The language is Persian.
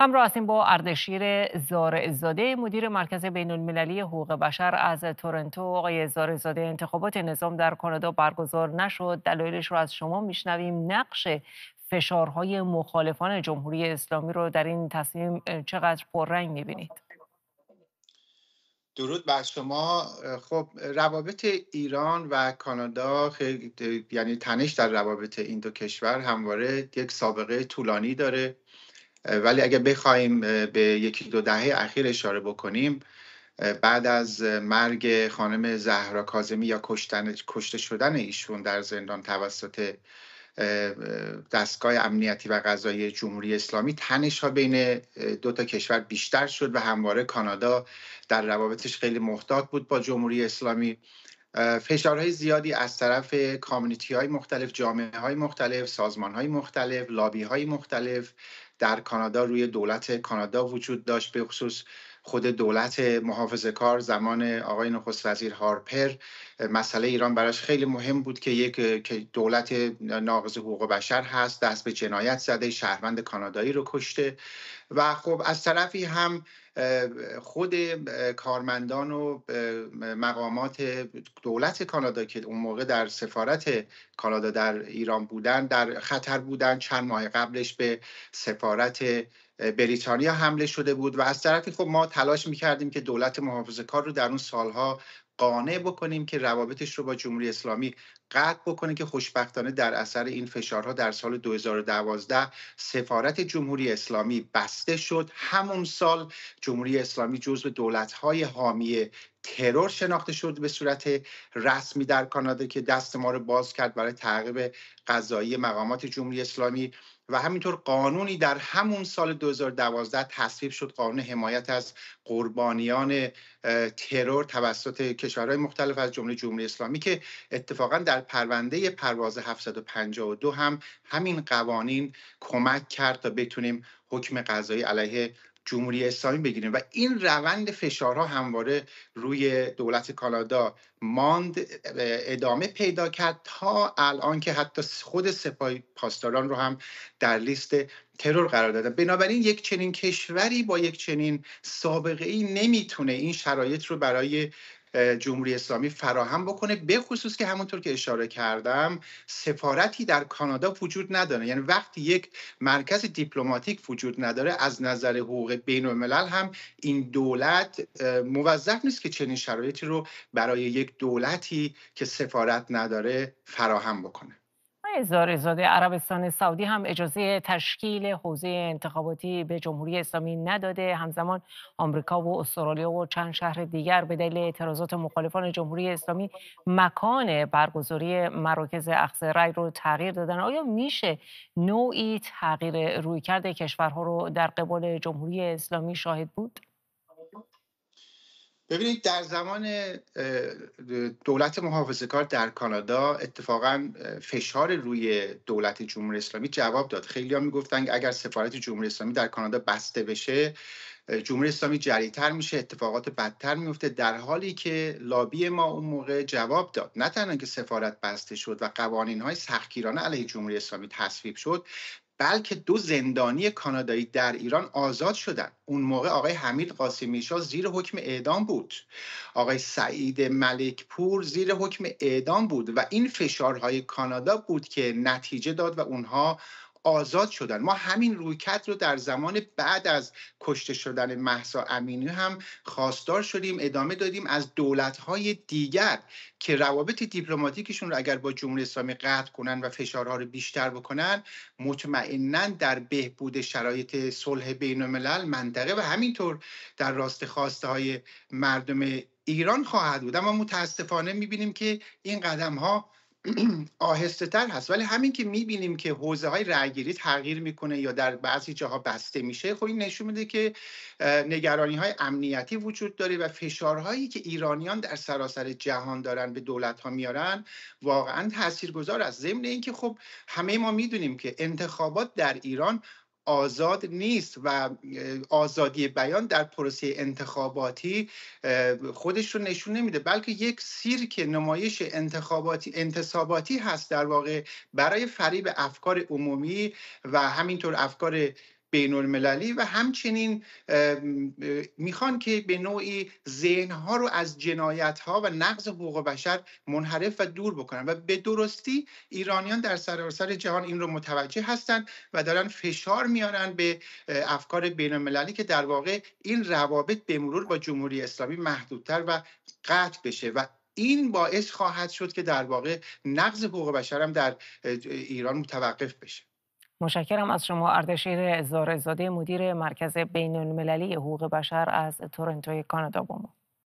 همراه هستیم با اردشیر زارعزاده مدیر مرکز بین المللی حقوق بشر از تورنتو آقای زارعزاده انتخابات نظام در کانادا برگزار نشد دلایلش رو از شما میشنویم نقش فشارهای مخالفان جمهوری اسلامی رو در این تصمیم چقدر پررنگ میبینید درود بر شما خب روابط ایران و کانادا خیلی یعنی تنش در روابط این دو کشور همواره یک سابقه طولانی داره ولی اگر بخوایم به یکی دو دهه اخیر اشاره بکنیم بعد از مرگ خانم زهرا کازمی یا کشتن، کشته شدن ایشون در زندان توسط دستگاه امنیتی و قضایی جمهوری اسلامی تنش ها بین دو تا کشور بیشتر شد و همواره کانادا در روابطش خیلی محتاط بود با جمهوری اسلامی فشارهای زیادی از طرف کامیونیتی های مختلف جامعه های مختلف سازمان های مختلف لابی های مختلف در کانادا روی دولت کانادا وجود داشت به خصوص خود دولت محافظه کار زمان آقای نخست وزیر هارپر مسئله ایران براش خیلی مهم بود که یک دولت ناقض حقوق بشر هست دست به جنایت زده شهروند کانادایی رو کشته و خب از طرفی هم خود کارمندان و مقامات دولت کانادا که اون موقع در سفارت کانادا در ایران بودن در خطر بودن چند ماه قبلش به سفارت بریتانیا حمله شده بود و از طرفی خب ما تلاش میکردیم که دولت محافظه کار رو در اون سالها قانع بکنیم که روابطش رو با جمهوری اسلامی قطع بکنه که خوشبختانه در اثر این فشارها در سال 2012 سفارت جمهوری اسلامی بسته شد همون سال جمهوری اسلامی جزو دولت‌های حامی ترور شناخته شد به صورت رسمی در کانادا که دست ما رو باز کرد برای تعقیب قضایی مقامات جمهوری اسلامی و همینطور قانونی در همون سال 2012 تصویب شد قانون حمایت از قربانیان ترور توسط کشورهای مختلف از جمله جمهوری اسلامی که اتفاقا در پرونده پرواز 752 هم همین قوانین کمک کرد تا بتونیم حکم قضایی علیه جمهوری اسلامی بگیریم و این روند فشارها همواره روی دولت کانادا ماند ادامه پیدا کرد تا الان که حتی خود سپاه پاسداران رو هم در لیست ترور قرار دادن بنابراین یک چنین کشوری با یک چنین سابقه ای نمیتونه این شرایط رو برای جمهوری اسلامی فراهم بکنه به خصوص که همونطور که اشاره کردم سفارتی در کانادا وجود نداره یعنی وقتی یک مرکز دیپلماتیک وجود نداره از نظر حقوق بین الملل هم این دولت موظف نیست که چنین شرایطی رو برای یک دولتی که سفارت نداره فراهم بکنه هزاره عربستان سعودی هم اجازه تشکیل حوزه انتخاباتی به جمهوری اسلامی نداده همزمان آمریکا و استرالیا و چند شهر دیگر به دلیل اعتراضات مخالفان جمهوری اسلامی مکان برگزاری مراکز اخذ رأی رو تغییر دادن آیا میشه نوعی تغییر رویکرد کشورها رو در قبال جمهوری اسلامی شاهد بود ببینید در زمان دولت محافظه کار در کانادا اتفاقا فشار روی دولت جمهوری اسلامی جواب داد خیلی ها اگر سفارت جمهوری اسلامی در کانادا بسته بشه جمهوری اسلامی جریتر میشه اتفاقات بدتر میفته در حالی که لابی ما اون موقع جواب داد نه تنها که سفارت بسته شد و قوانین های سختگیرانه علیه جمهوری اسلامی تصویب شد بلکه دو زندانی کانادایی در ایران آزاد شدند اون موقع آقای حمید قاسمی شاه زیر حکم اعدام بود آقای سعید ملکپور زیر حکم اعدام بود و این فشارهای کانادا بود که نتیجه داد و اونها آزاد شدن ما همین رویکرد رو در زمان بعد از کشته شدن محسا امینی هم خواستار شدیم ادامه دادیم از دولت‌های دیگر که روابط دیپلماتیکشون رو اگر با جمهوری اسلامی قطع کنن و فشارها رو بیشتر بکنن مطمئنا در بهبود شرایط صلح بین الملل منطقه و همینطور در راست خواسته های مردم ایران خواهد بود اما متاسفانه میبینیم که این قدم ها آهسته تر هست ولی همین که میبینیم که حوزه های رأیگیری تغییر میکنه یا در بعضی جاها بسته میشه خب این نشون میده که نگرانی های امنیتی وجود داره و فشارهایی که ایرانیان در سراسر جهان دارن به دولت ها میارن واقعا تاثیرگذار است ضمن اینکه خب همه ما میدونیم که انتخابات در ایران آزاد نیست و آزادی بیان در پروسه انتخاباتی خودش رو نشون نمیده بلکه یک سیرک نمایش انتخاباتی انتصاباتی هست در واقع برای فریب افکار عمومی و همینطور افکار بین المللی و همچنین میخوان که به نوعی ذهنها رو از جنایت ها و نقض حقوق بشر منحرف و دور بکنن و به درستی ایرانیان در سراسر جهان این رو متوجه هستند و دارن فشار میارن به افکار بین المللی که در واقع این روابط به مرور با جمهوری اسلامی محدودتر و قطع بشه و این باعث خواهد شد که در واقع نقض حقوق بشر هم در ایران متوقف بشه مشکرم از شما اردشیر زارزاده مدیر مرکز بین المللی حقوق بشر از تورنتوی کانادا با ما